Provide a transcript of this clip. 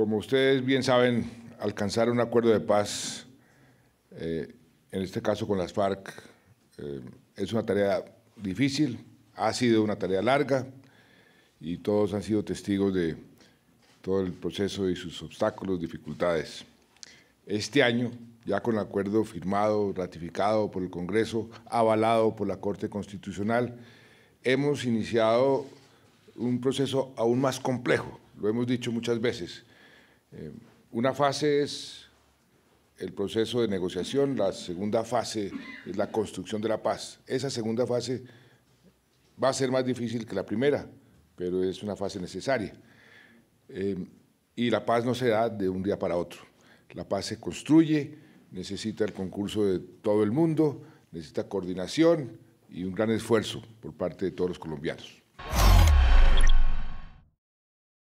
Como ustedes bien saben, alcanzar un acuerdo de paz, eh, en este caso con las FARC, eh, es una tarea difícil, ha sido una tarea larga y todos han sido testigos de todo el proceso y sus obstáculos, dificultades. Este año, ya con el acuerdo firmado, ratificado por el Congreso, avalado por la Corte Constitucional, hemos iniciado un proceso aún más complejo, lo hemos dicho muchas veces, eh, una fase es el proceso de negociación, la segunda fase es la construcción de la paz. Esa segunda fase va a ser más difícil que la primera, pero es una fase necesaria. Eh, y la paz no se da de un día para otro. La paz se construye, necesita el concurso de todo el mundo, necesita coordinación y un gran esfuerzo por parte de todos los colombianos.